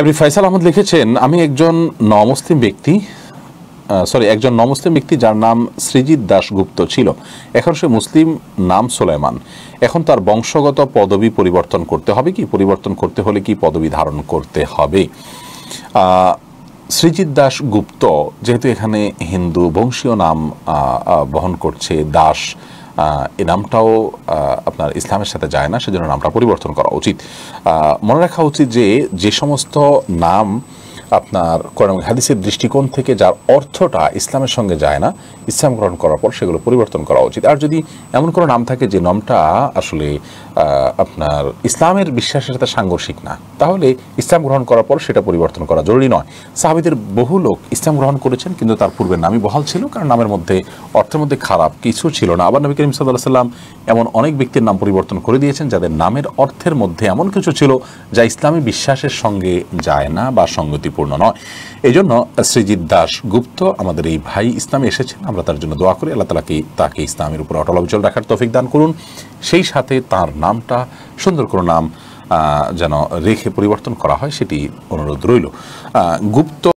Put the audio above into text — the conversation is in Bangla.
এমনি ফয়সাল আহমদ লিখেছেন আমি একজন নমস্তিম ব্যক্তি সরি একজন নমস্তিম ব্যক্তি যার নাম শ্রীজিৎ দাশগুপ্ত ছিল এখন সে মুসলিম নাম সোলেমান এখন তার বংশগত পদবি পরিবর্তন করতে হবে কি পরিবর্তন করতে হলে কি পদবি ধারণ করতে হবে শ্রীজিৎ দাশগুপ্ত যেহেতু এখানে হিন্দু বংশীয় নাম বহন করছে দাস এই নামটাও আপনার ইসলামের সাথে যায় না সেজন্য নামটা পরিবর্তন করা উচিত মনে রাখা উচিত যে যে সমস্ত নাম আপনার কোরআন হাদিসের দৃষ্টিকোণ থেকে যার অর্থটা ইসলামের সঙ্গে যায় না ইসলাম গ্রহণ করার পর সেগুলো পরিবর্তন করা উচিত আর যদি এমন কোনো নাম থাকে যে নামটা আসলে আপনার ইসলামের বিশ্বাসের সাথে সাংঘর্ষিক না তাহলে ইসলাম গ্রহণ করার পর সেটা পরিবর্তন করা জরুরি নয় সাহাবিদের বহু লোক ইসলাম গ্রহণ করেছেন কিন্তু তার পূর্বের নামই বহাল ছিল কারণ নামের মধ্যে অর্থের মধ্যে খারাপ কিছু ছিল না আবার নবী করিম সাল্লাহ সাল্লাম এমন অনেক ব্যক্তির নাম পরিবর্তন করে দিয়েছেন যাদের নামের অর্থের মধ্যে এমন কিছু ছিল যা ইসলামী বিশ্বাসের সঙ্গে যায় না বা সঙ্গতি পরিপূর্ণ নয় এই জন্য শ্রীজিৎ দাস গুপ্ত আমাদের এই ভাই ইসলামে এসেছেন আমরা তার জন্য দোয়া করি আল্লাহ তালাকে তাকে ইসলামের উপর অটল অবিচল রাখার তফিক দান করুন সেই সাথে তার নামটা সুন্দর করে নাম যেন রেখে পরিবর্তন করা হয় সেটি অনুরোধ রইল গুপ্ত